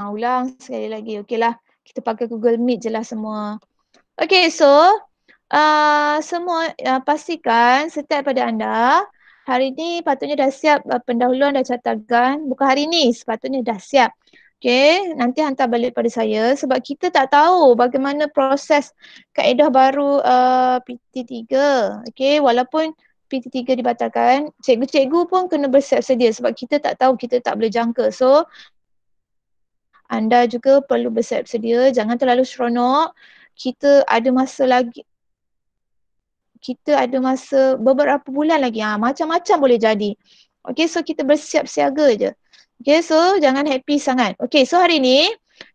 uh, ulang sekali lagi. Okeylah, kita pakai Google Meet je lah semua. Okey, so uh, semua uh, pastikan setiap pada anda hari ni patutnya dah siap uh, pendahuluan dah catatkan. Bukan hari ni, sepatutnya dah siap. Okay, nanti hantar balik pada saya sebab kita tak tahu bagaimana proses kaedah baru uh, PT3. Okay, walaupun PT3 dibatalkan, cikgu-cikgu pun kena bersiap sedia sebab kita tak tahu, kita tak boleh jangka. So, anda juga perlu bersiap sedia jangan terlalu seronok kita ada masa lagi kita ada masa beberapa bulan lagi ha, macam-macam boleh jadi Okay, so kita bersiap siaga je Okay, so jangan happy sangat Okay, so hari ni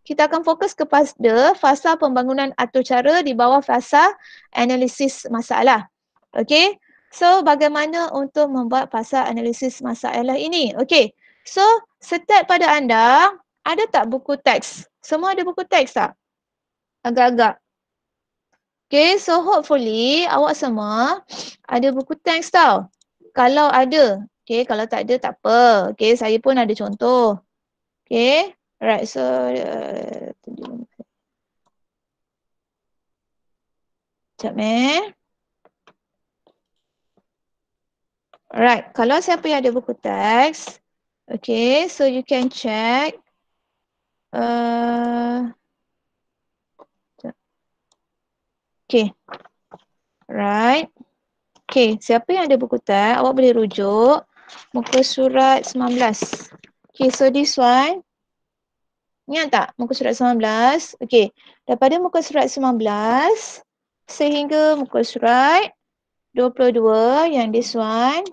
kita akan fokus kepada fasa pembangunan atau cara di bawah fasa analisis masalah Okay, so bagaimana untuk membuat fasa analisis masalah ini Okay, so Setiap pada anda, ada tak buku teks? Semua ada buku teks tak? Agak-agak. Okay, so hopefully awak semua ada buku teks tau. Kalau ada, okay, kalau tak ada tak apa. Okay, saya pun ada contoh. Okay, alright, so uh, Sekejap eh. Alright, kalau siapa yang ada buku teks, okay, so you can check. Eh, okay. Right. Okay, siapa yang ada buku tag, awak boleh rujuk muka surat 19. Okay, so this one. Ingat tak muka surat 19? Okay, daripada muka surat 19 sehingga muka surat 22 yang this one.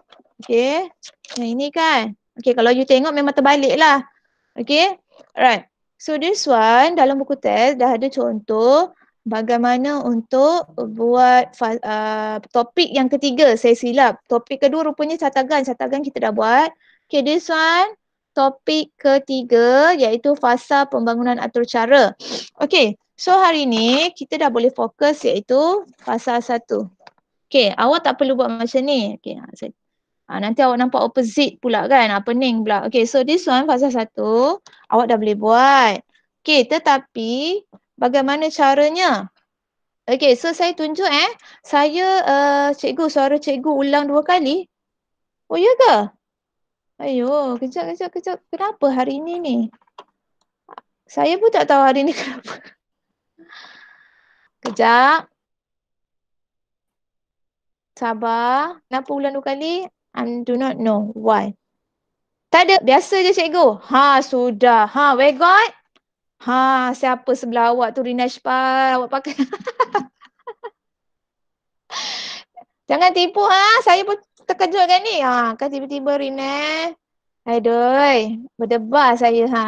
Okay, yang ini kan. Okay, kalau you tengok memang terbalik lah. Okay, alright. So this one dalam buku test dah ada contoh bagaimana untuk buat uh, topik yang ketiga saya silap. Topik kedua rupanya catagan. Catagan kita dah buat. Okay this one topik ketiga iaitu fasa pembangunan atur cara. Okay so hari ni kita dah boleh fokus iaitu fasa satu. Okay awak tak perlu buat macam ni. Okay ha, saya Uh, nanti awak nampak opposite pula kan, Apa ah, pening pula. Okay so this one fasa satu awak dah boleh buat. Okay tetapi bagaimana caranya? Okay so saya tunjuk eh, saya uh, cikgu suara cikgu ulang dua kali. Oh ya ke? Ayo kejap kejap kejap kenapa hari ini ni? Saya pun tak tahu hari ni kenapa. Kejap. Sabar. Kenapa ulang dua kali? I do not know why. Tak ada. Biasa je cikgu. Ha sudah. Ha we got? Ha siapa sebelah awak tu Rina Shpal awak pakai. Jangan tipu ha. Saya pun terkejut kan ni. Ha kan tiba-tiba Rina. Aduh. Berdebar saya ha.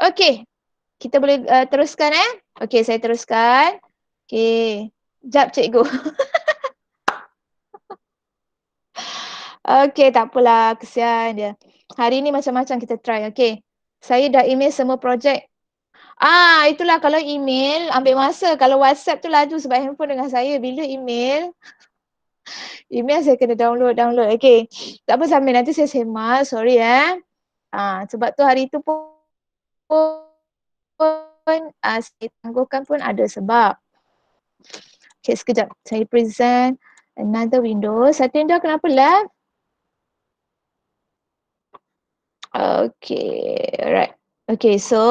Okay. Kita boleh uh, teruskan eh. Okay saya teruskan. Okay. Jap cikgu. Okay, tak apalah. Kesian dia. Hari ni macam-macam kita try. Okay. Saya dah email semua projek. Ah, itulah kalau email ambil masa. Kalau WhatsApp tu laju sebab handphone dengan saya. Bila email, email saya kena download, download. Okay. Tak apa sambil nanti saya semak. Sorry eh. Ah, sebab tu hari tu pun, pun ah, saya tangguhkan pun ada sebab. Okay, sekejap. Saya present another window. Satu window kenapa lah? Okay, alright. Okay, so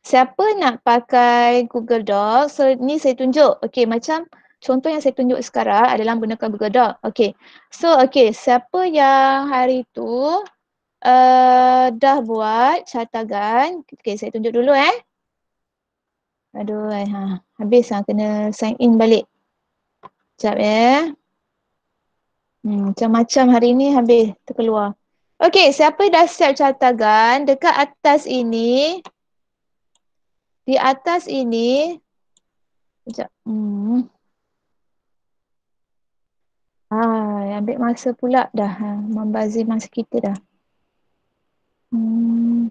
siapa nak pakai Google Doc? So ni saya tunjuk. Okay, macam contoh yang saya tunjuk sekarang adalah menggunakan Google Doc. Okay, so okay, siapa yang hari tu uh, dah buat catatan? Okay, saya tunjuk dulu eh. Aduh, eh, ha. habis ha. kena sign in balik. Sekejap ya. Eh. Hmm, macam-macam hari ni habis terkeluar. Okey, siapa dah siap catatan dekat atas ini? Di atas ini sekejap. Hmm. Ah, ambil masa pula dah ha, membazir masa kita dah. Hmm.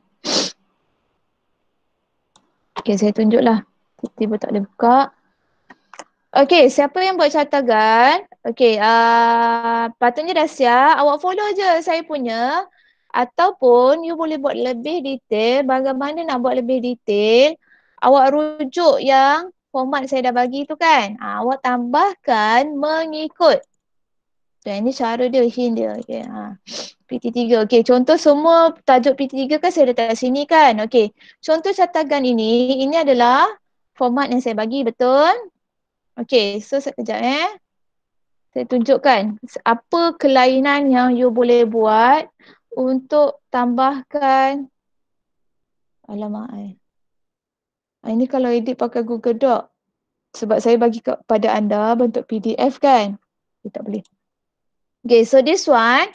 Okey, saya tunjuklah. Tiba-tiba tak ada buka. Okay, siapa yang buat catatan? Okay, uh, ah, patutnya dah siap. Awak follow aja saya punya. Ataupun you boleh buat lebih detail. Bagaimana nak buat lebih detail? Awak rujuk yang format saya dah bagi tu kan? Uh, awak tambahkan mengikut. So, ini cara dia, hint dia. Okay, uh. Ah, PT3. Okay, contoh semua tajuk PT3 kan saya letak sini kan? Okay, contoh catatan ini, ini adalah format yang saya bagi betul. Okay, so sekejap eh. Saya tunjukkan apa kelainan yang you boleh buat untuk tambahkan alamak eh. Ah, ini kalau edit pakai Google Doc. Sebab saya bagi kepada anda bentuk PDF kan. Eh, tak boleh. Okay, so this one.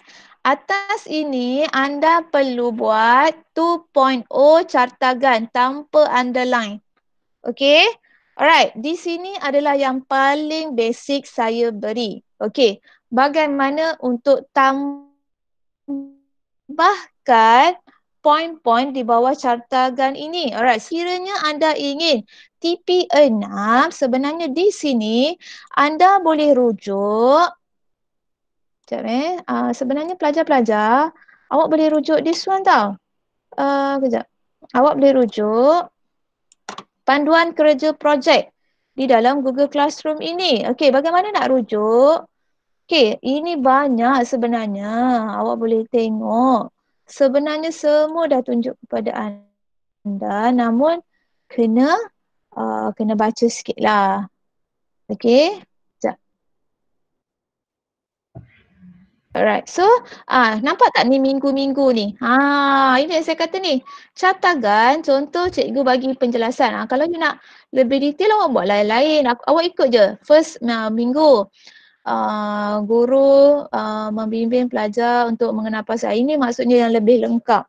Atas ini anda perlu buat 2.0 carta gan tanpa underline. Okay, Alright, di sini adalah yang paling basic saya beri. Okay, bagaimana untuk tambahkan poin-poin di bawah carta gan ini. Alright, sekiranya anda ingin TP6, sebenarnya di sini anda boleh rujuk. Sekejap eh, uh, sebenarnya pelajar-pelajar, awak boleh rujuk this one tau. Uh, ah, kejap, awak boleh rujuk panduan kerja projek di dalam Google Classroom ini. Okey, bagaimana nak rujuk? Okey, ini banyak sebenarnya. Awak boleh tengok. Sebenarnya semua dah tunjuk kepada anda namun kena uh, kena baca sikitlah. Okey. Alright, so ah uh, nampak tak ni minggu-minggu ni? Ha, ah, ini yang saya kata ni. Catatan contoh cikgu bagi penjelasan. Ah, kalau you nak lebih detail awak buat lain-lain. Awak ikut je. First uh, minggu uh, guru uh, membimbing pelajar untuk mengenal pasal. Ini maksudnya yang lebih lengkap.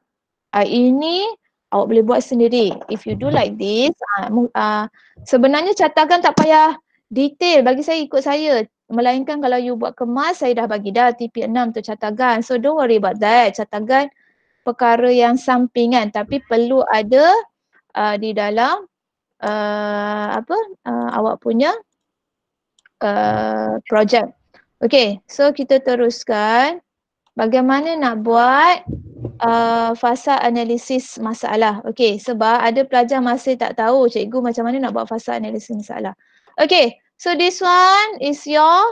Uh, ini awak boleh buat sendiri. If you do like this, uh, uh, sebenarnya catatan tak payah detail bagi saya ikut saya Melainkan kalau you buat kemas, saya dah bagi dah TP6 tu catagan. So don't worry about that. Catagan perkara yang sampingan tapi perlu ada uh, di dalam uh, apa uh, awak punya uh, project. Okay, so kita teruskan bagaimana nak buat uh, fasa analisis masalah. Okay, sebab ada pelajar masih tak tahu cikgu macam mana nak buat fasa analisis masalah. Okay, So this one is your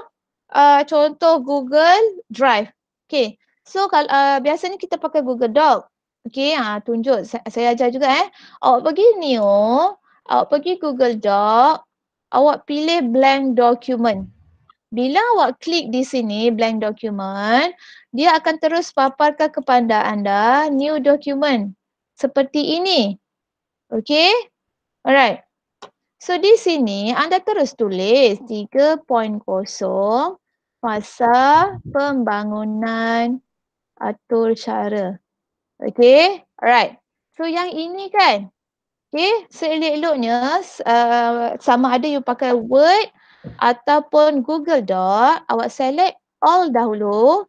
uh, contoh Google Drive. Okay. So kalau uh, biasanya kita pakai Google Doc. Okay, ha, tunjuk. Saya, saya ajar juga eh. Awak pergi new, awak pergi Google Doc, awak pilih blank document. Bila awak klik di sini, blank document, dia akan terus paparkan kepada anda new document. Seperti ini. Okay. Alright. So di sini anda terus tulis 3.0 fasa pembangunan atur cara. Okay, alright. So yang ini kan, okay, seelok-eloknya uh, sama ada you pakai Word ataupun Google Doc, awak select all dahulu,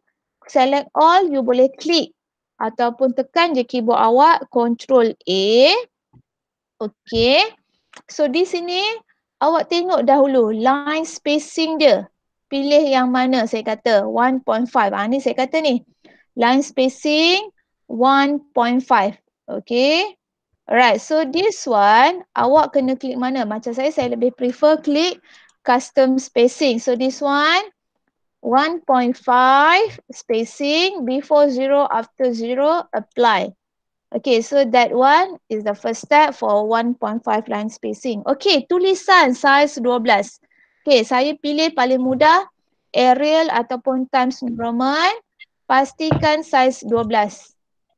select all you boleh klik ataupun tekan je keyboard awak, Control A, okay. So di sini awak tengok dahulu line spacing dia. Pilih yang mana saya kata 1.5. Ha ah, ni saya kata ni. Line spacing 1.5. Okay. Alright, so this one awak kena klik mana? Macam saya, saya lebih prefer klik custom spacing. So this one 1.5 spacing before zero after zero apply. Okay, so that one is the first step for 1.5 line spacing. Okay, tulisan size 12. Okay, saya pilih paling mudah Arial ataupun Times New Roman. Pastikan size 12.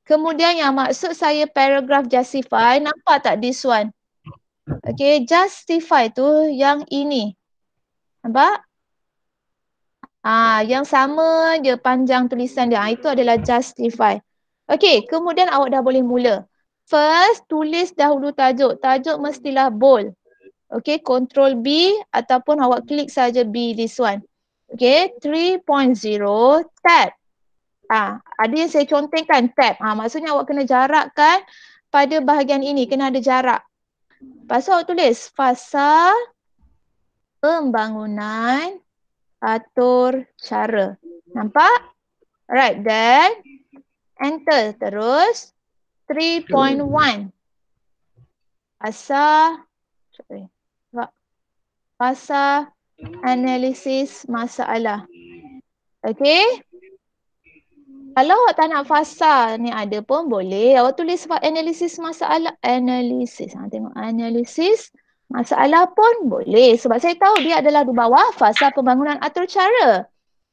Kemudian yang maksud saya paragraph justify. Nampak tak this one? Okay, justify tu yang ini. Nampak? Ah, yang sama je panjang tulisan dia. Ah, itu adalah justify. Okay, kemudian awak dah boleh mula. First, tulis dahulu tajuk. Tajuk mestilah bold. Okay, control B ataupun awak klik saja B this one. Okay, 3.0 tab. Ah, ada yang saya contengkan tab. Ah, maksudnya awak kena jarakkan pada bahagian ini. Kena ada jarak. Lepas tu awak tulis fasa pembangunan atur cara. Nampak? Alright, then Enter. Terus. 3.1. Asa. Fasa analisis masalah. Okay. Kalau awak tak nak fasa ni ada pun boleh. Awak tulis analisis masalah. Analisis. Ha, tengok analisis masalah pun boleh. Sebab saya tahu dia adalah di bawah fasa pembangunan atur cara.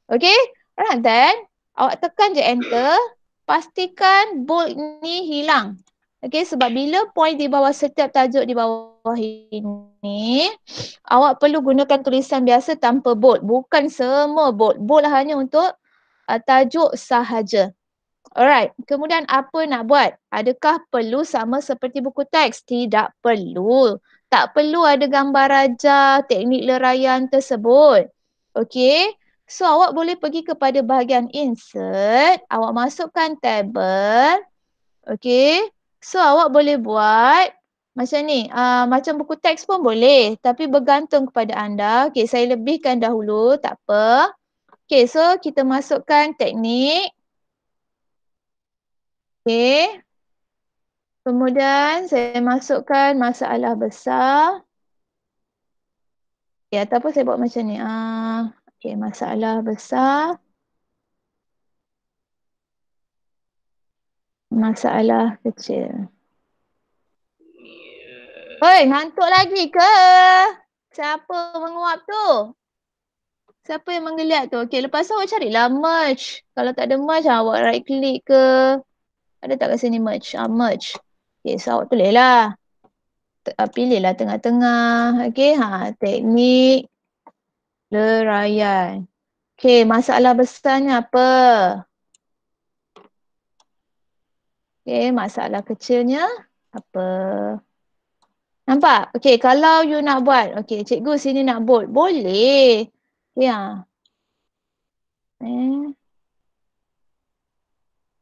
Okay. Alright then. Awak tekan je enter pastikan bold ni hilang. Okey sebab bila point di bawah setiap tajuk di bawah ini awak perlu gunakan tulisan biasa tanpa bold bukan semua bold bold lah hanya untuk uh, tajuk sahaja. Alright, kemudian apa nak buat? Adakah perlu sama seperti buku teks? Tidak perlu. Tak perlu ada gambar raja, teknik leraian tersebut. Okey, So awak boleh pergi kepada bahagian insert, awak masukkan table. Okay. So awak boleh buat macam ni, uh, macam buku teks pun boleh tapi bergantung kepada anda. Okay saya lebihkan dahulu, tak apa. Okay so kita masukkan teknik. Okay. Kemudian saya masukkan masalah besar. Ya, okay, ataupun saya buat macam ni. Uh, Okay, masalah besar. Masalah kecil. Hei, ngantuk lagi ke? Siapa menguap tu? Siapa yang menggeliat tu? Okay, lepas tu awak carilah merch. Kalau tak ada merch, awak right click ke? Ada tak kat sini merch? Ah, merch. Okay, so awak tulis lah. T- ah, pilihlah tengah-tengah. Okay, ha, teknik. Leraian. Okay, masalah besarnya apa? Okay, masalah kecilnya apa? Nampak? Okay, kalau you nak buat. Okay, cikgu sini nak bold. Boleh. Ya. Yeah. Eh.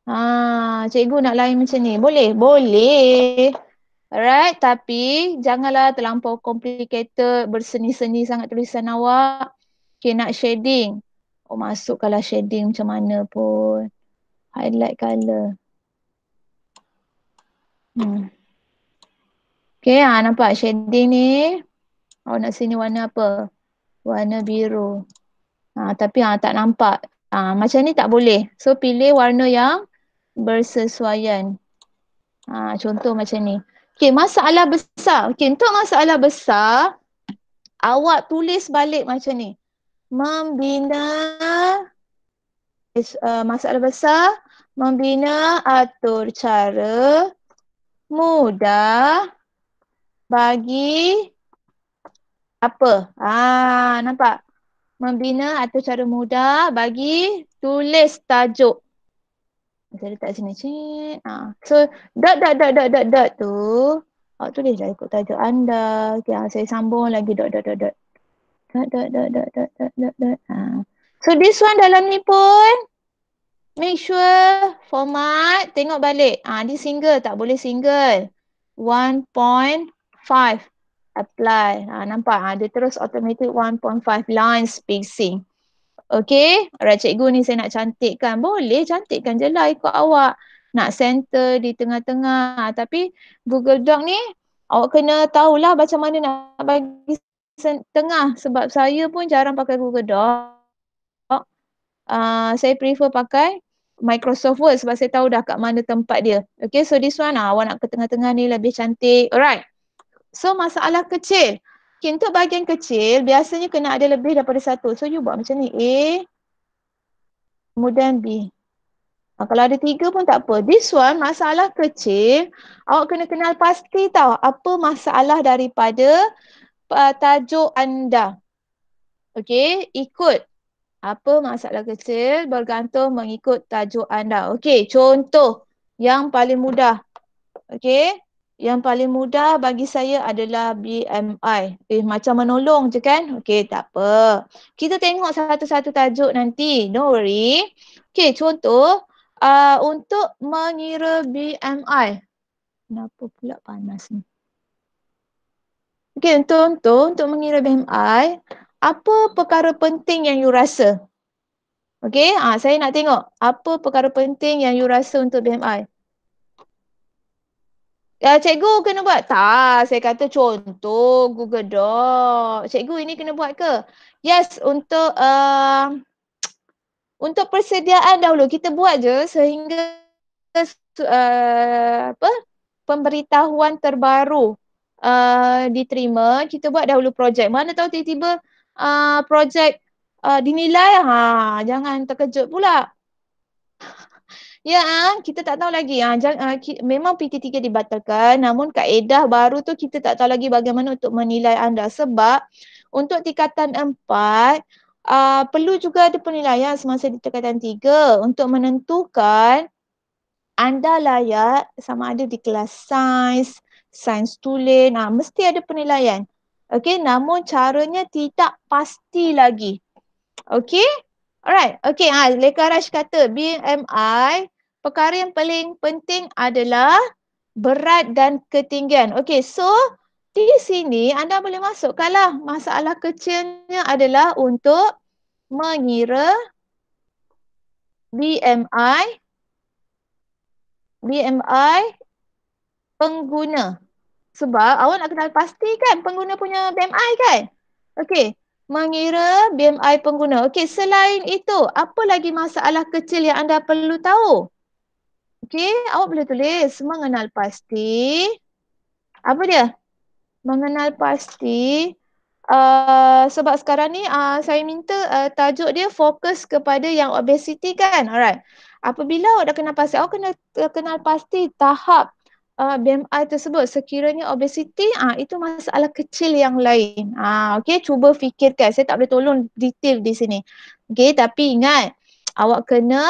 Ah, cikgu nak lain macam ni. Boleh? Boleh. Alright, tapi janganlah terlampau complicated, berseni-seni sangat tulisan awak. Okay, nak shading. Oh, kalau shading macam mana pun. Highlight color. Hmm. Okay, ha, nampak shading ni. Awak oh, nak sini warna apa? Warna biru. Ha, tapi ha, tak nampak. Ha, macam ni tak boleh. So, pilih warna yang bersesuaian. Ha, contoh macam ni. Okay, masalah besar. Okay, untuk masalah besar, awak tulis balik macam ni. Membina uh, masalah besar, membina atur cara mudah bagi apa? Ah, nampak? Membina atur cara mudah bagi tulis tajuk. Macam letak sini cik. Ha. So dot dot dot dot dot dot tu Oh, ah, tulislah ikut tajuk anda. Okay, ah, saya sambung lagi dot dot dot dot. Dot dot dot dot dot dot dot dot. Ha. So this one dalam ni pun make sure format tengok balik. Ah, ha, dia single tak boleh single. 1.5 apply. ha, nampak ha, dia terus automatic 1.5 line spacing. Okay, alright cikgu ni saya nak cantikkan. Boleh cantikkan je lah ikut awak. Nak center di tengah-tengah. Ah, tapi Google Doc ni awak kena tahulah macam mana nak bagi tengah. Sebab saya pun jarang pakai Google Doc. Uh, saya prefer pakai Microsoft Word sebab saya tahu dah kat mana tempat dia. Okay, so this one uh, awak nak ke tengah-tengah ni lebih cantik. Alright. So masalah kecil. Okay, untuk bahagian kecil, biasanya kena ada lebih daripada satu. So, you buat macam ni. A, kemudian B. Ha, kalau ada tiga pun tak apa. This one, masalah kecil, awak kena kenal pasti tahu apa masalah daripada uh, tajuk anda. Okay, ikut. Apa masalah kecil bergantung mengikut tajuk anda. Okay, contoh yang paling mudah. Okay, yang paling mudah bagi saya adalah BMI. Eh macam menolong je kan? Okey tak apa. Kita tengok satu-satu tajuk nanti. No worry. Okey contoh uh, untuk mengira BMI. Kenapa pula panas ni? Okey contoh untuk, untuk mengira BMI, apa perkara penting yang you rasa? Okey, ha, saya nak tengok apa perkara penting yang you rasa untuk BMI. Uh, cikgu kena buat? Tak, saya kata contoh Google Doc. Cikgu ini kena buat ke? Yes, untuk uh, untuk persediaan dahulu kita buat je sehingga uh, apa? pemberitahuan terbaru uh, diterima, kita buat dahulu projek. Mana tahu tiba-tiba uh, projek uh, dinilai, ha, jangan terkejut pula. Ya, ah, kita tak tahu lagi. Ha, ah, jangan, ah, ha, ki, memang PT3 dibatalkan namun kaedah baru tu kita tak tahu lagi bagaimana untuk menilai anda sebab untuk tingkatan 4 uh, perlu juga ada penilaian semasa di tingkatan 3 untuk menentukan anda layak sama ada di kelas sains, sains tulen, ha, mesti ada penilaian. Okey, namun caranya tidak pasti lagi. Okey? Alright, okay. Ha, Lekarash kata BMI perkara yang paling penting adalah berat dan ketinggian. Okey, so di sini anda boleh masukkanlah masalah kecilnya adalah untuk mengira BMI BMI pengguna. Sebab awak nak kena pastikan pengguna punya BMI kan? Okey, mengira BMI pengguna. Okey, selain itu, apa lagi masalah kecil yang anda perlu tahu? Okey, awak boleh tulis mengenal pasti. Apa dia? Mengenal pasti. Uh, sebab sekarang ni uh, saya minta uh, tajuk dia fokus kepada yang obesiti kan alright apabila awak dah kenal pasti awak kena uh, kenal pasti tahap uh, BMI tersebut sekiranya obesity uh, itu masalah kecil yang lain uh, ah, okay cuba fikirkan saya tak boleh tolong detail di sini okay tapi ingat awak kena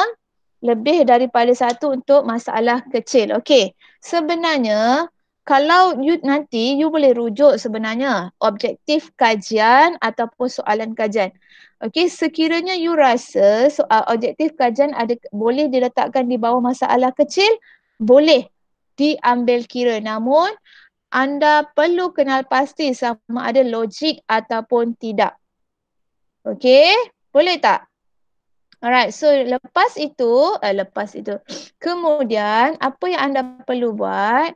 lebih daripada satu untuk masalah kecil. Okey. Sebenarnya kalau you nanti you boleh rujuk sebenarnya objektif kajian ataupun soalan kajian. Okey, sekiranya you rasa soal objektif kajian ada boleh diletakkan di bawah masalah kecil, boleh diambil kira. Namun anda perlu kenal pasti sama ada logik ataupun tidak. Okey, boleh tak? Alright, so lepas itu, uh, lepas itu. Kemudian apa yang anda perlu buat?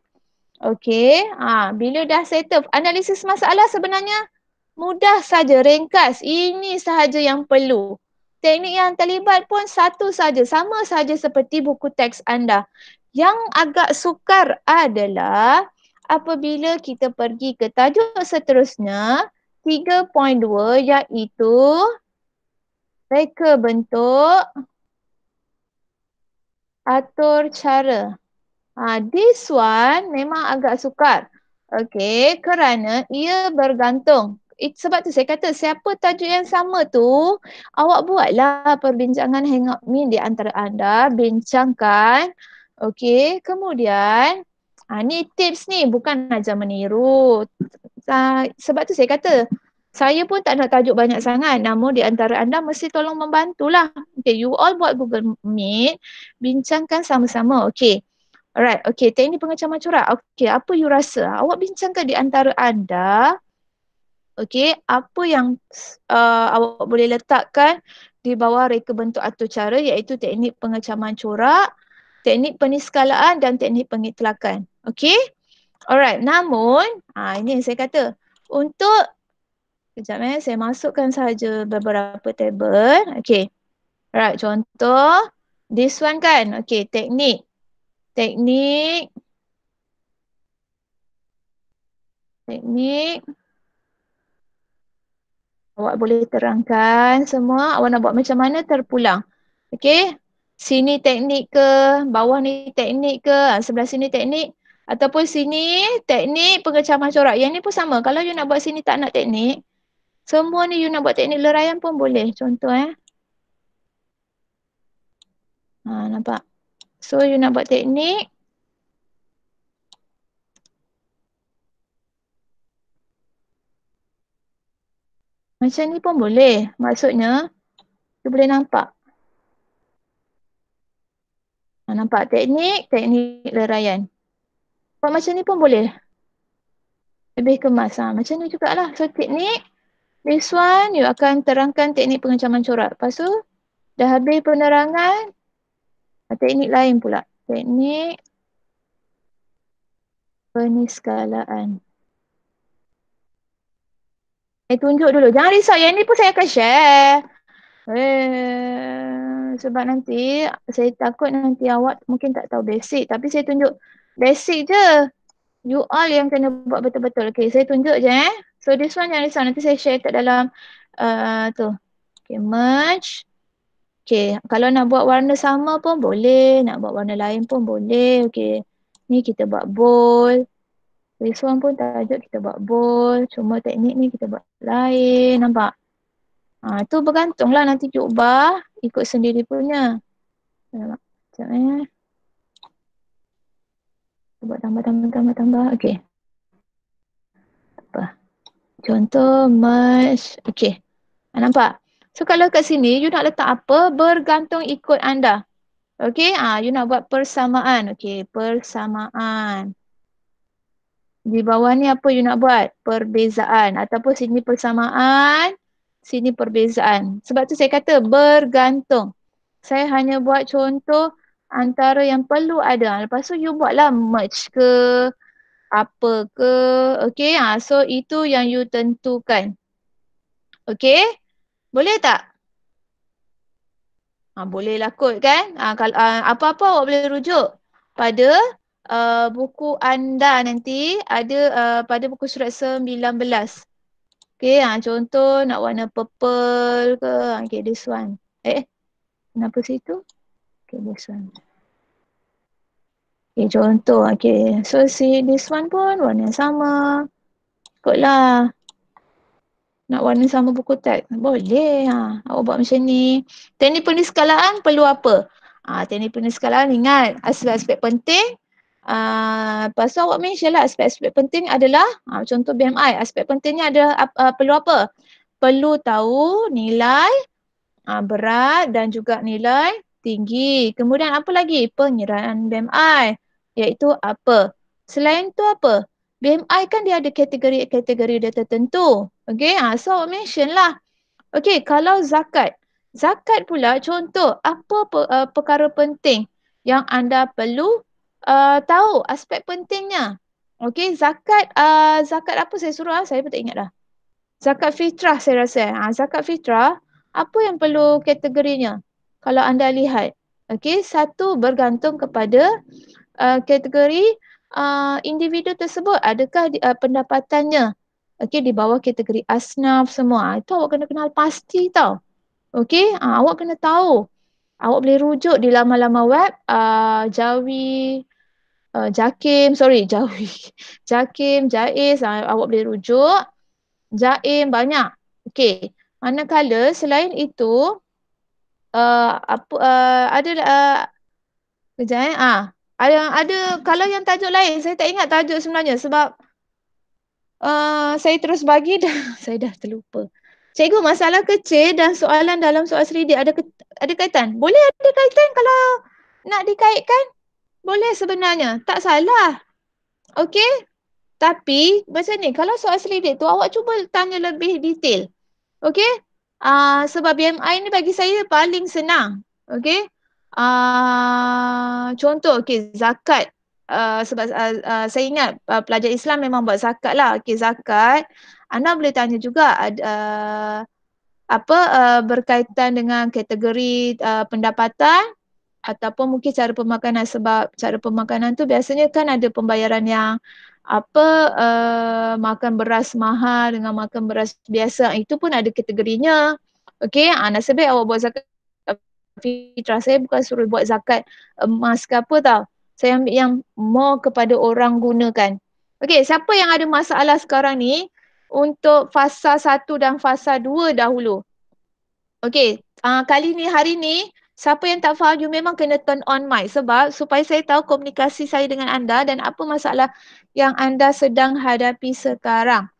Okay, ha, bila dah settle, analisis masalah sebenarnya mudah saja, ringkas. Ini sahaja yang perlu. Teknik yang terlibat pun satu saja, sama saja seperti buku teks anda. Yang agak sukar adalah apabila kita pergi ke tajuk seterusnya, 3.2 iaitu Reka bentuk. Atur cara. Ha, this one memang agak sukar. Okay, kerana ia bergantung. It, sebab tu saya kata siapa tajuk yang sama tu, awak buatlah perbincangan hangout me di antara anda. Bincangkan. Okay, kemudian ha, ni tips ni bukan aja meniru. Ha, sebab tu saya kata saya pun tak nak tajuk banyak sangat namun di antara anda mesti tolong membantulah. Okay, you all buat Google Meet, bincangkan sama-sama. Okay. Alright, okay. Teknik pengecaman curah. Okay, apa you rasa? Awak bincangkan di antara anda. Okay, apa yang uh, awak boleh letakkan di bawah reka bentuk atau cara iaitu teknik pengecaman corak, teknik peniskalaan dan teknik pengiktelakan. Okay? Alright, namun, ha, ini yang saya kata. Untuk Sekejap eh, saya masukkan saja beberapa table. Okay. Alright, contoh. This one kan? Okay, teknik. Teknik. Teknik. Awak boleh terangkan semua. Awak nak buat macam mana terpulang. Okay. Sini teknik ke? Bawah ni teknik ke? Ah, sebelah sini teknik? Ataupun sini teknik pengecaman corak. Yang ni pun sama. Kalau you nak buat sini tak nak teknik. Semua ni you nak buat teknik leraian pun boleh. Contoh eh. Ha, nampak? So you nak buat teknik. Macam ni pun boleh. Maksudnya, you boleh nampak. Ha, nampak teknik, teknik leraian. Buat macam ni pun boleh. Lebih kemas. Ha. Macam ni jugalah. So teknik, Rizwan, you akan terangkan teknik pengecaman corak. Lepas tu, dah habis penerangan, ah, teknik lain pula. Teknik peniskalaan. Saya eh, tunjuk dulu. Jangan risau, yang ni pun saya akan share. Eh, sebab nanti saya takut nanti awak mungkin tak tahu basic. Tapi saya tunjuk basic je. You all yang kena buat betul-betul. Okay, saya tunjuk je eh. So this one yang risau nanti saya share kat dalam uh, tu. Okay, merge. Okay, kalau nak buat warna sama pun boleh. Nak buat warna lain pun boleh. Okay, ni kita buat bold. This one pun tajuk kita buat bold. Cuma teknik ni kita buat lain. Nampak? Ha, tu bergantung lah nanti ubah ikut sendiri punya. Sekejap eh. Buat tambah, tambah, tambah, tambah. Okay. Contoh merge. Okey. Ha, nampak? So kalau kat sini you nak letak apa bergantung ikut anda. Okey. Ah, you nak buat persamaan. Okey. Persamaan. Di bawah ni apa you nak buat? Perbezaan. Ataupun sini persamaan. Sini perbezaan. Sebab tu saya kata bergantung. Saya hanya buat contoh antara yang perlu ada. Lepas tu you buatlah merge ke apa ke okey ha ah, so itu yang you tentukan okey boleh tak ha ah, bolehlah kot kan ha, ah, kalau apa-apa awak boleh rujuk pada uh, buku anda nanti ada uh, pada buku surat 19 Okay, ha, contoh nak warna purple ke, okay this one. Eh, kenapa situ? Okay, this one. Okay, contoh, okay. So, see this one pun warna yang sama. Ikutlah. Nak warna sama buku teks? Boleh. Ha. Awak buat macam ni. Teknik peniskalaan perlu apa? Ha, teknik peniskalaan ingat aspek-aspek penting. Uh, lepas tu awak mention lah aspek-aspek penting adalah ha, contoh BMI. Aspek pentingnya ada uh, perlu apa? Perlu tahu nilai uh, berat dan juga nilai tinggi. Kemudian apa lagi? Pengiraan BMI iaitu apa. Selain tu apa? BMI kan dia ada kategori-kategori dia tertentu. Okay, ha, so mention lah. Okay, kalau zakat. Zakat pula contoh apa pe, uh, perkara penting yang anda perlu uh, tahu aspek pentingnya. Okay, zakat uh, zakat apa saya suruh lah, saya pun tak ingat dah. Zakat fitrah saya rasa. Ha, zakat fitrah, apa yang perlu kategorinya? Kalau anda lihat. Okay, satu bergantung kepada uh, kategori uh, individu tersebut adakah di, uh, pendapatannya okey di bawah kategori asnaf semua itu awak kena kenal pasti tau okey uh, awak kena tahu awak boleh rujuk di laman-laman web uh, jawi uh, jakim sorry jawi jakim jais uh, awak boleh rujuk jaim banyak okey manakala selain itu uh, apa uh, ada uh, kejap eh ah uh. Ada ada kalau yang tajuk lain saya tak ingat tajuk sebenarnya sebab uh, saya terus bagi dah saya dah terlupa. Cikgu masalah kecil dan soalan dalam soal dia ada ada kaitan? Boleh ada kaitan kalau nak dikaitkan? Boleh sebenarnya. Tak salah. Okey? Tapi macam ni kalau soal seridik tu awak cuba tanya lebih detail. Okay. Uh, ah, sebab BMI ni bagi saya paling senang. Okay uh, contoh okay zakat uh, sebab uh, uh, saya ingat uh, pelajar Islam memang buat zakat lah okey zakat anda boleh tanya juga uh, apa uh, berkaitan dengan kategori uh, pendapatan ataupun mungkin cara pemakanan sebab cara pemakanan tu biasanya kan ada pembayaran yang apa uh, makan beras mahal dengan makan beras biasa itu pun ada kategorinya okey anak sebab awak buat zakat fitrah saya bukan suruh buat zakat eh, emas ke apa tau. Saya ambil yang more kepada orang gunakan. Okey, siapa yang ada masalah sekarang ni untuk fasa satu dan fasa dua dahulu. Okey, uh, kali ni hari ni siapa yang tak faham you memang kena turn on mic sebab supaya saya tahu komunikasi saya dengan anda dan apa masalah yang anda sedang hadapi sekarang.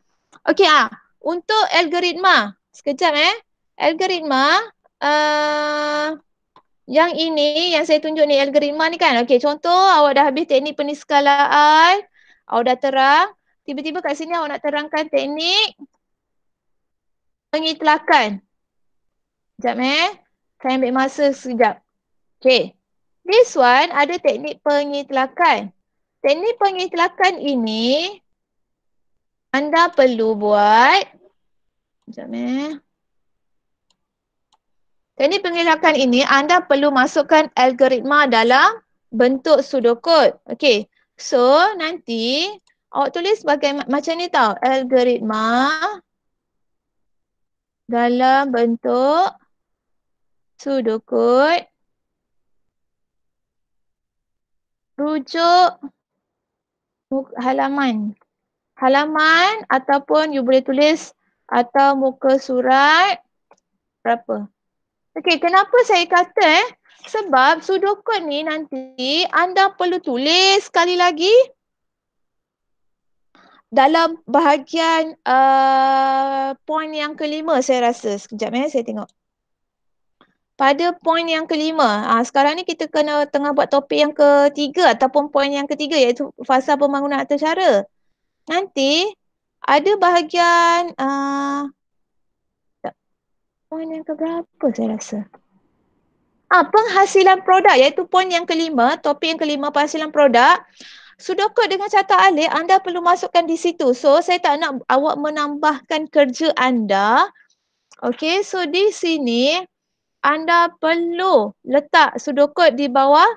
Okey ah, untuk algoritma. Sekejap eh. Algoritma uh, yang ini yang saya tunjuk ni algoritma ni kan. Okey contoh awak dah habis teknik peniskalaan. Awak dah terang. Tiba-tiba kat sini awak nak terangkan teknik pengitlakan. Sekejap eh. Saya ambil masa sekejap. Okey. This one ada teknik pengitlakan. Teknik pengitlakan ini anda perlu buat. Sekejap eh. Teknik pengelakan ini anda perlu masukkan algoritma dalam bentuk sudokod. Okey, So nanti awak tulis bagai, macam ni tau. Algoritma dalam bentuk sudokod rujuk halaman. Halaman ataupun you boleh tulis atau muka surat berapa. Okey, kenapa saya kata eh? Sebab sudokod ni nanti anda perlu tulis sekali lagi dalam bahagian uh, poin yang kelima saya rasa. Sekejap eh, saya tengok. Pada poin yang kelima, ha, sekarang ni kita kena tengah buat topik yang ketiga ataupun poin yang ketiga iaitu fasa pembangunan atau cara. Nanti ada bahagian uh, poin yang keberapa saya rasa? Ah, penghasilan produk iaitu poin yang kelima, topik yang kelima penghasilan produk. Sudokot dengan carta alih anda perlu masukkan di situ. So saya tak nak awak menambahkan kerja anda. Okay, so di sini anda perlu letak sudokot di bawah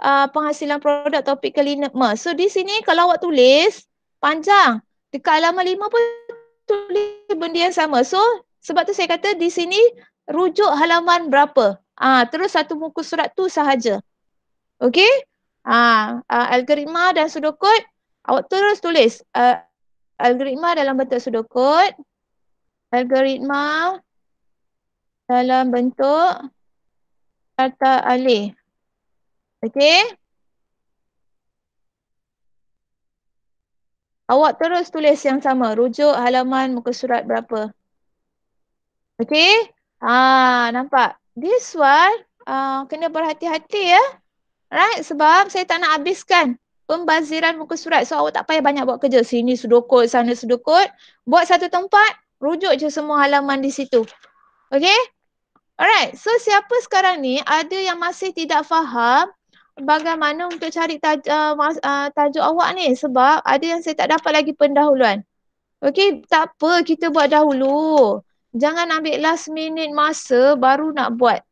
uh, penghasilan produk topik kelima. So di sini kalau awak tulis panjang dekat halaman lima pun tulis benda yang sama. So sebab tu saya kata di sini rujuk halaman berapa. Ah terus satu muka surat tu sahaja. Okey? Ah, ah algoritma dan sudoku. awak terus tulis uh, algoritma dalam bentuk sudoku. algoritma dalam bentuk carta alih. Okey? Awak terus tulis yang sama rujuk halaman muka surat berapa? Okay. Ah, nampak? This one uh, kena berhati-hati ya. Right? Sebab saya tak nak habiskan pembaziran muka surat. So awak tak payah banyak buat kerja. Sini sudokot, sana sudokot. Buat satu tempat, rujuk je semua halaman di situ. Okay? Alright. So siapa sekarang ni ada yang masih tidak faham bagaimana untuk cari taj uh, tajuk awak ni sebab ada yang saya tak dapat lagi pendahuluan. Okay, tak apa kita buat dahulu. Jangan ambil last minute masa baru nak buat.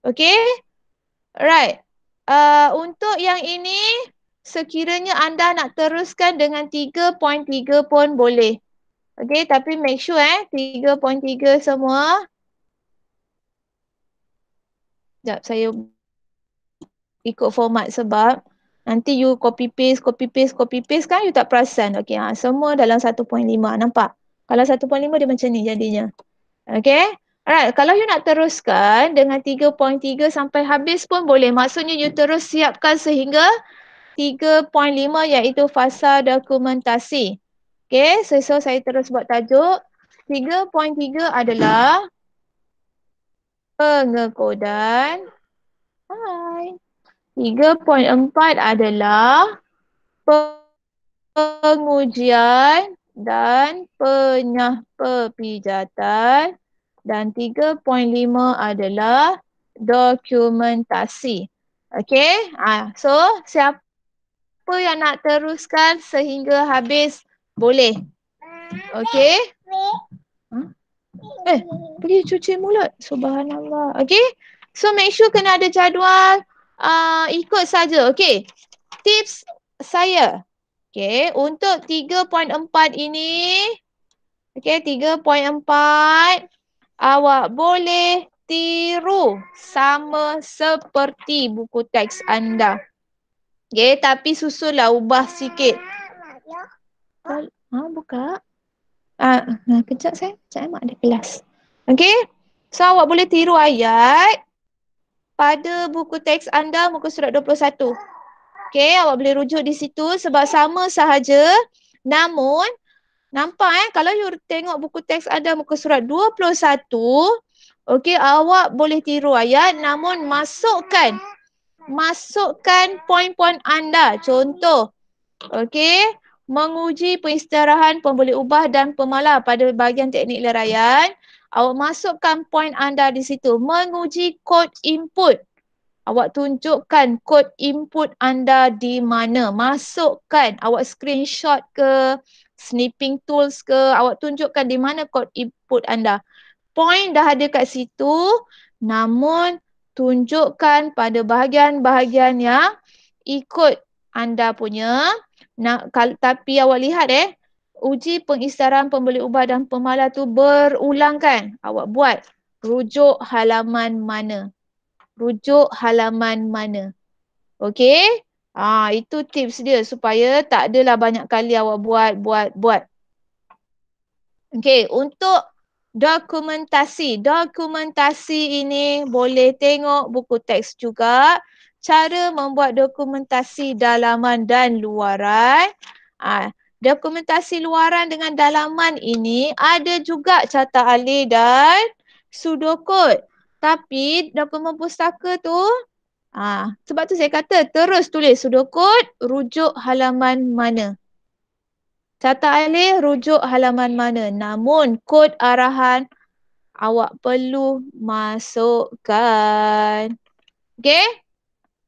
Okay? Alright. Uh, untuk yang ini, sekiranya anda nak teruskan dengan 3.3 pun boleh. Okay, tapi make sure eh, 3.3 semua. Sekejap, saya ikut format sebab nanti you copy paste, copy paste, copy paste kan you tak perasan. Okay, ha, semua dalam 1.5, nampak? Kalau 1.5 dia macam ni jadinya. Okay. Alright, kalau you nak teruskan dengan 3.3 sampai habis pun boleh. Maksudnya you terus siapkan sehingga 3.5 iaitu fasa dokumentasi. Okay, so, so saya terus buat tajuk. 3.3 adalah pengekodan. Hai. 3.4 adalah pengujian dan penyah pepijatan dan 3.5 adalah dokumentasi. Okay, ah, so siapa yang nak teruskan sehingga habis boleh. Okay. Huh? Hmm? Eh, pergi cuci mulut. Subhanallah. Okay. So make sure kena ada jadual. Uh, ikut saja. Okay. Tips saya. Okay, untuk 3.4 ini, okay, 3.4, awak boleh tiru sama seperti buku teks anda. Okay, tapi susulah ubah sikit. Ha, buka. Ah, ha, kejap saya. Kejap mak ada kelas. Okay, so awak boleh tiru ayat pada buku teks anda muka surat 21. Okay, awak boleh rujuk di situ sebab sama sahaja. Namun, nampak eh, kalau you tengok buku teks ada muka surat 21, okay, awak boleh tiru ayat namun masukkan, masukkan poin-poin anda. Contoh, okay, menguji peristirahan pemboleh ubah dan pemalah pada bahagian teknik leraian. Awak masukkan poin anda di situ. Menguji kod input. Awak tunjukkan kod input anda di mana. Masukkan awak screenshot ke snipping tools ke. Awak tunjukkan di mana kod input anda. Point dah ada kat situ. Namun tunjukkan pada bahagian-bahagian yang ikut anda punya. Nak, kal- tapi awak lihat eh. Uji pengisaran pembeli ubah dan pemalas tu berulang kan. Awak buat rujuk halaman mana rujuk halaman mana. Okay? Ha, ah, itu tips dia supaya tak adalah banyak kali awak buat, buat, buat. Okay, untuk dokumentasi. Dokumentasi ini boleh tengok buku teks juga. Cara membuat dokumentasi dalaman dan luaran. Ha, dokumentasi luaran dengan dalaman ini ada juga carta alih dan sudokod tapi dokumen pustaka tu ah sebab tu saya kata terus tulis sudokod rujuk halaman mana Cata alih rujuk halaman mana namun kod arahan awak perlu masukkan. Okay?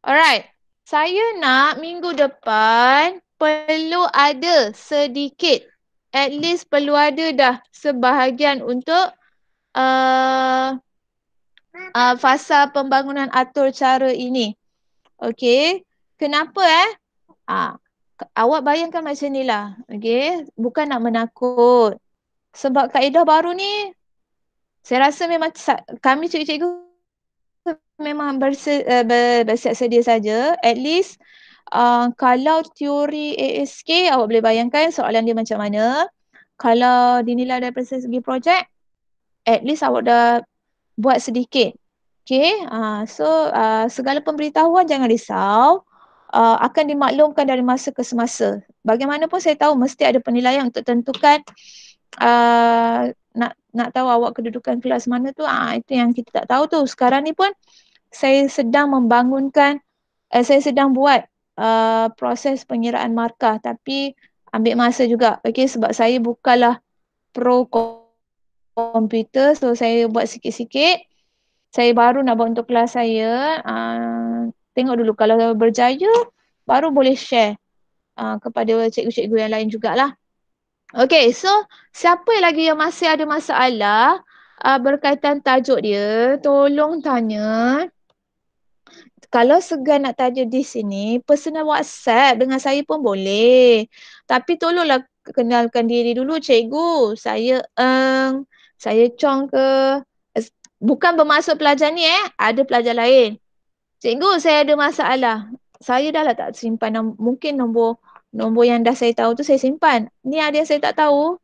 Alright. Saya nak minggu depan perlu ada sedikit. At least perlu ada dah sebahagian untuk uh, uh, fasa pembangunan atur cara ini. Okey, kenapa eh? Uh, awak bayangkan macam ni lah. Okey, bukan nak menakut. Sebab kaedah baru ni, saya rasa memang sa- kami cikgu-cikgu memang bersi- uh, eh, bersiap sedia saja. At least uh, kalau teori ASK, awak boleh bayangkan soalan dia macam mana. Kalau dinilai daripada segi projek, at least awak dah buat sedikit. Okay, uh, so uh, segala pemberitahuan jangan risau. Uh, akan dimaklumkan dari masa ke semasa. Bagaimanapun saya tahu mesti ada penilaian untuk tentukan uh, nak nak tahu awak kedudukan kelas mana tu, uh, itu yang kita tak tahu tu. Sekarang ni pun saya sedang membangunkan, uh, saya sedang buat uh, proses penyiraan markah tapi ambil masa juga. Okay, sebab saya bukalah pro-kompetensi komputer so saya buat sikit-sikit saya baru nak buat untuk kelas saya uh, tengok dulu kalau berjaya baru boleh share uh, kepada cikgu-cikgu yang lain jugalah Okay so siapa lagi yang masih ada masalah uh, berkaitan tajuk dia tolong tanya kalau segan nak tanya di sini personal whatsapp dengan saya pun boleh tapi tolonglah kenalkan diri dulu cikgu saya eng um, saya cong ke bukan bermaksud pelajar ni eh ada pelajar lain cikgu saya ada masalah saya dah lah tak simpan mungkin nombor nombor yang dah saya tahu tu saya simpan ni ada yang saya tak tahu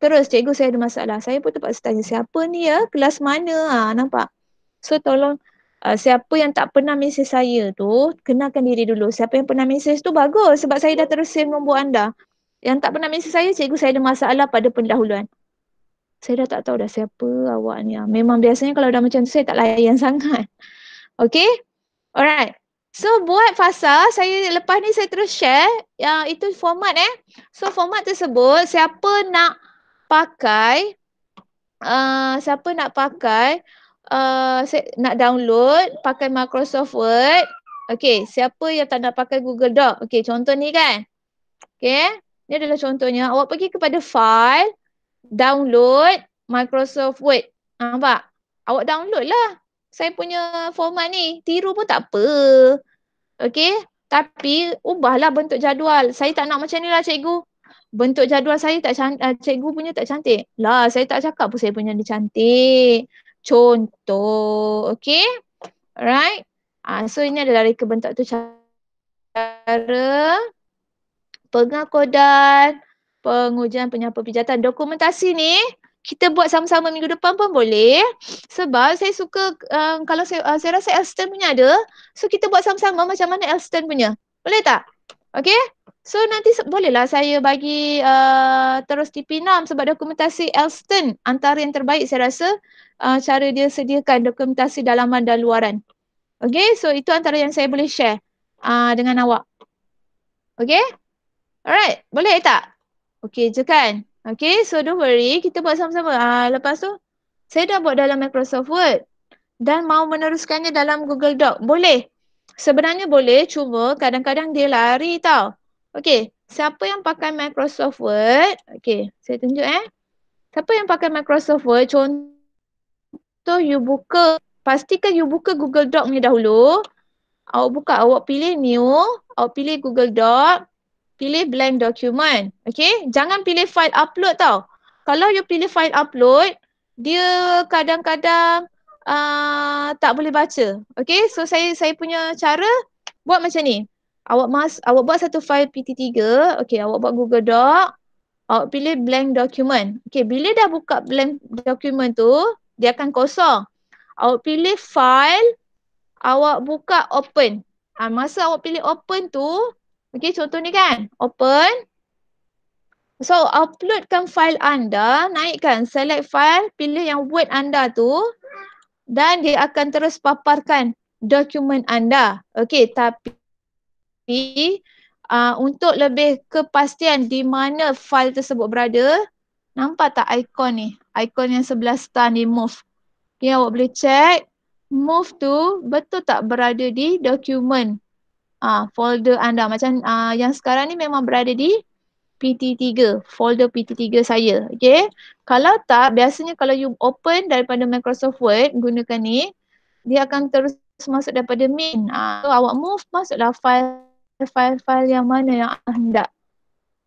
terus cikgu saya ada masalah saya pun terpaksa tanya siapa ni ya kelas mana ha, nampak so tolong Uh, siapa yang tak pernah mesej saya tu, kenalkan diri dulu. Siapa yang pernah mesej tu bagus sebab saya dah terus save nombor anda. Yang tak pernah mesej saya, cikgu saya ada masalah pada pendahuluan saya dah tak tahu dah siapa awak ni. Memang biasanya kalau dah macam tu saya tak layan sangat. Okay? Alright. So buat fasa, saya lepas ni saya terus share. Uh, itu format eh. So format tersebut, siapa nak pakai, uh, siapa nak pakai, uh, nak download, pakai Microsoft Word. Okay, siapa yang tak nak pakai Google Doc? Okay, contoh ni kan. Okay, ni adalah contohnya. Awak pergi kepada file, download Microsoft Word. Ah, nampak? Awak download lah. Saya punya format ni. Tiru pun tak apa. Okay? Tapi ubahlah bentuk jadual. Saya tak nak macam ni lah cikgu. Bentuk jadual saya tak cantik. Ah, cikgu punya tak cantik. Lah saya tak cakap pun saya punya ni cantik. Contoh. Okay? Alright? Uh, so ini adalah reka bentuk tu cara pengakodan pengujian penyapa pijatan. Dokumentasi ni kita buat sama-sama minggu depan pun boleh sebab saya suka um, kalau saya, uh, saya rasa Elston punya ada so kita buat sama-sama macam mana Elston punya. Boleh tak? Okay? So nanti bolehlah saya bagi uh, terus dipinam sebab dokumentasi Elston antara yang terbaik saya rasa uh, cara dia sediakan dokumentasi dalaman dan luaran. Okay? So itu antara yang saya boleh share uh, dengan awak. Okay? Alright, boleh tak? Okay je kan? Okay so don't worry kita buat sama-sama. Ah lepas tu saya dah buat dalam Microsoft Word dan mau meneruskannya dalam Google Doc. Boleh. Sebenarnya boleh cuma kadang-kadang dia lari tau. Okay siapa yang pakai Microsoft Word? Okay saya tunjuk eh. Siapa yang pakai Microsoft Word contoh you buka pastikan you buka Google Doc ni dahulu. Awak buka awak pilih new, awak pilih Google Doc pilih blank document. Okay, jangan pilih file upload tau. Kalau you pilih file upload, dia kadang-kadang uh, tak boleh baca. Okay, so saya saya punya cara buat macam ni. Awak mas, awak buat satu file PT3, okay, awak buat Google Doc, awak pilih blank document. Okay, bila dah buka blank document tu, dia akan kosong. Awak pilih file, awak buka open. Ha, masa awak pilih open tu, Okay, contoh ni kan open. So uploadkan file anda, naikkan select file, pilih yang word anda tu dan dia akan terus paparkan dokumen anda. Okay, tapi uh, untuk lebih kepastian di mana file tersebut berada, nampak tak ikon ni? Ikon yang sebelah star ni move. Okey awak boleh check move tu betul tak berada di dokumen uh, folder anda macam uh, yang sekarang ni memang berada di PT3, folder PT3 saya. Okay. Kalau tak, biasanya kalau you open daripada Microsoft Word gunakan ni, dia akan terus masuk daripada main. Uh, so awak move masuklah file file-file yang mana yang anda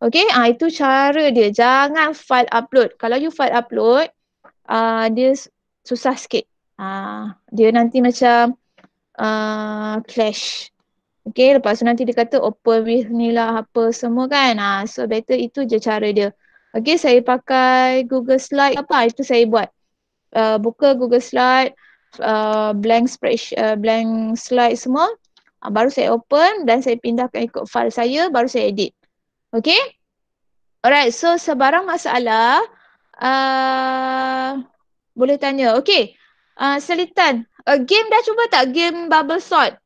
Okey, ah, itu cara dia. Jangan file upload. Kalau you file upload, uh, dia susah sikit. Uh, dia nanti macam uh, clash. Okay, lepas tu nanti dia kata open with ni lah apa semua kan. Ha, so better itu je cara dia. Okay, saya pakai Google Slide apa itu saya buat. Uh, buka Google Slide, uh, blank spread uh, blank slide semua. Uh, baru saya open dan saya pindahkan ikut file saya, baru saya edit. Okay? Alright, so sebarang masalah, uh, boleh tanya. Okay, uh, Selitan, uh, game dah cuba tak game Bubble sort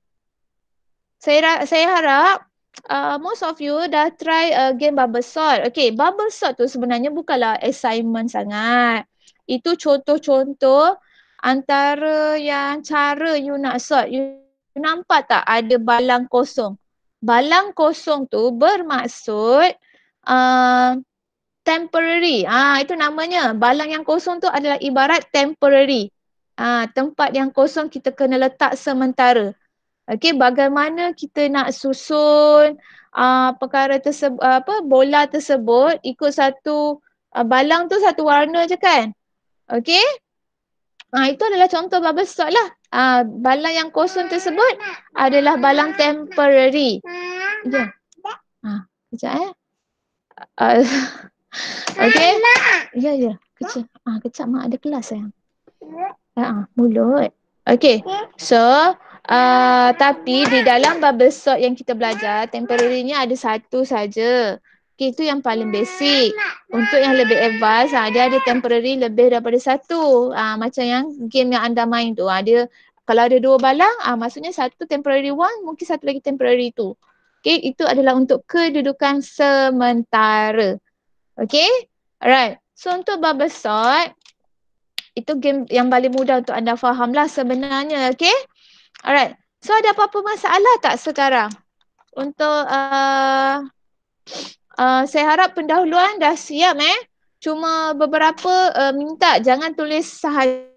saya saya harap uh, most of you dah try uh, game bubble sort. Okay, bubble sort tu sebenarnya bukanlah assignment sangat. Itu contoh-contoh antara yang cara you nak sort. You nampak tak ada balang kosong? Balang kosong tu bermaksud uh, temporary. Ah ha, itu namanya. Balang yang kosong tu adalah ibarat temporary. Ah ha, tempat yang kosong kita kena letak sementara. Okey bagaimana kita nak susun uh, perkara tersebut uh, ah, apa bola tersebut ikut satu uh, balang tu satu warna je kan? Okey? Ah uh, itu adalah contoh bubble stock lah. Uh, balang yang kosong tersebut adalah balang temporary. Ya. Ah Ha, kejap eh. Okey. Ya ya, yeah. kecil. Ah uh, kecil mak ada kelas sayang. Ha, uh, mulut. Okey. So, Uh, tapi di dalam bubble sort yang kita belajar, temporarynya ada satu saja. Okay, itu yang paling basic. Untuk yang lebih advanced, ha, ah, dia ada temporary lebih daripada satu. Ha, macam yang game yang anda main tu. Ha, dia, kalau ada dua balang, ha, maksudnya satu temporary one, mungkin satu lagi temporary two. Okay, itu adalah untuk kedudukan sementara. Okay, alright. So untuk bubble sort, itu game yang paling mudah untuk anda faham lah sebenarnya. Okay. Alright. So ada apa-apa masalah tak sekarang? Untuk uh, uh, saya harap pendahuluan dah siap eh. Cuma beberapa uh, minta jangan tulis sahaja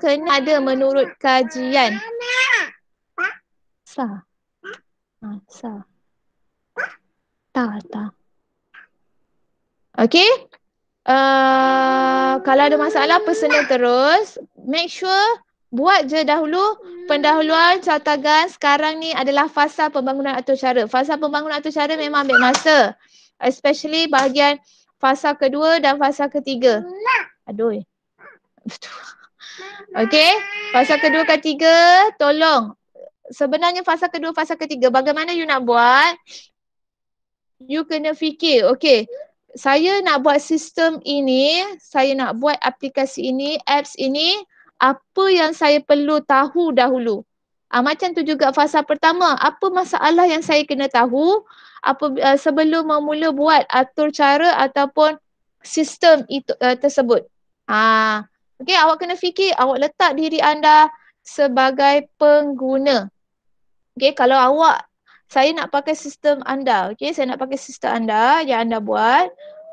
kena ada menurut kajian. Sa. Ha, ah, sa. Ta, ta. Okay. Uh, kalau ada masalah personal terus. Make sure buat je dahulu hmm. pendahuluan catatan sekarang ni adalah fasa pembangunan atau cara. Fasa pembangunan atau cara memang ambil masa. Especially bahagian fasa kedua dan fasa ketiga. Aduh. Okay. Fasa kedua ketiga tolong. Sebenarnya fasa kedua, fasa ketiga bagaimana you nak buat? You kena fikir. Okay. Saya nak buat sistem ini, saya nak buat aplikasi ini, apps ini apa yang saya perlu tahu dahulu. Ha, macam tu juga fasa pertama, apa masalah yang saya kena tahu apa uh, sebelum memula buat atur cara ataupun sistem itu uh, tersebut. Ha, okay, awak kena fikir, awak letak diri anda sebagai pengguna. Okay, kalau awak saya nak pakai sistem anda, okay, saya nak pakai sistem anda yang anda buat,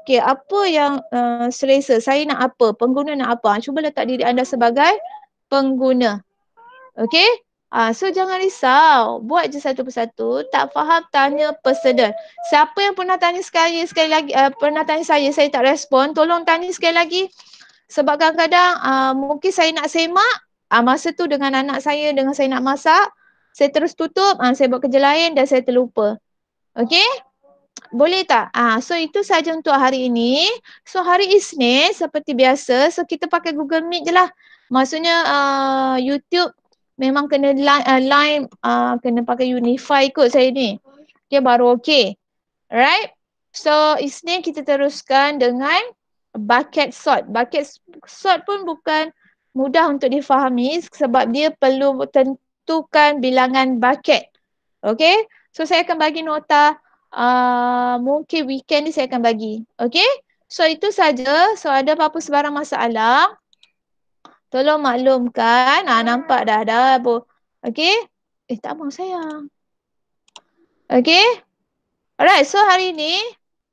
okay, apa yang uh, selesa, saya nak apa, pengguna nak apa. Ah, cuba letak diri anda sebagai pengguna. Okay? Uh, ah, so jangan risau. Buat je satu persatu. Tak faham, tanya personal. Siapa yang pernah tanya sekali, sekali lagi, uh, pernah tanya saya, saya tak respon. Tolong tanya sekali lagi. Sebab kadang-kadang uh, mungkin saya nak semak, uh, masa tu dengan anak saya, dengan saya nak masak, saya terus tutup, uh, saya buat kerja lain dan saya terlupa. Okay? boleh tak? Ah, ha, so itu sahaja untuk hari ini. So hari Isnin seperti biasa, so kita pakai Google Meet je lah. Maksudnya uh, YouTube memang kena ah, line, uh, ah, line uh, kena pakai Unify kot saya ni. Okay, baru okay. Alright. So Isnin kita teruskan dengan bucket sort. Bucket sort pun bukan mudah untuk difahami sebab dia perlu tentukan bilangan bucket. Okay. So saya akan bagi nota uh, mungkin weekend ni saya akan bagi. Okay? So itu saja. So ada apa-apa sebarang masalah. Tolong maklumkan. Ah, nampak dah ada apa. Okay? Eh tak mau sayang. Okay? Alright, so hari ni,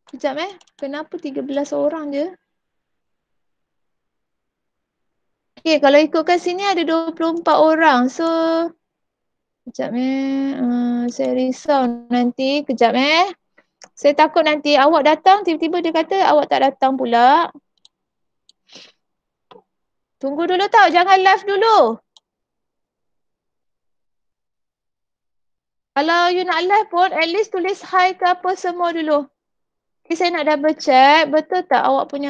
kejap eh, kenapa 13 orang je? Okay, kalau ikutkan sini ada 24 orang. So, Sekejap eh. Uh, saya risau nanti. Kejap eh. Saya takut nanti awak datang tiba-tiba dia kata awak tak datang pula. Tunggu dulu tau. Jangan live dulu. Kalau you nak live pun at least tulis hi ke apa semua dulu. Okay, saya nak double check. Betul tak awak punya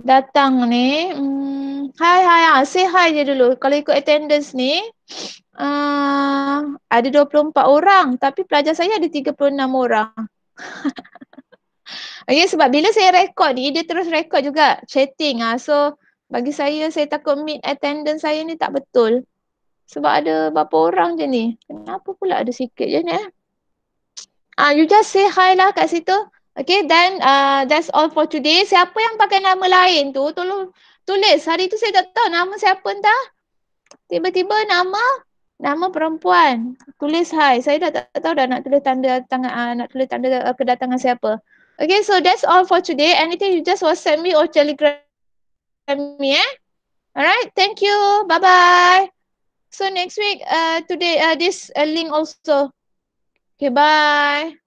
datang ni? Hmm. Hi hi, ah say hi je dulu kalau ikut attendance ni uh, ada 24 orang tapi pelajar saya ada 36 orang ya yeah, sebab bila saya rekod ni dia terus rekod juga chatting ah so bagi saya saya takut meet attendance saya ni tak betul sebab ada berapa orang je ni kenapa pula ada sikit je ni eh ah uh, you just say hi lah kat situ Okay, then uh, that's all for today. Siapa yang pakai nama lain tu, tolong tulis. Hari tu saya tak tahu nama siapa entah. Tiba-tiba nama nama perempuan. Tulis hai Saya dah tak tahu dah nak tulis tanda tangan uh, nak tulis tanda uh, kedatangan siapa. Okay, so that's all for today. Anything you just WhatsApp me or Telegram me, eh? Alright, thank you. Bye-bye. So next week, uh, today, uh, this uh, link also. Okay, bye.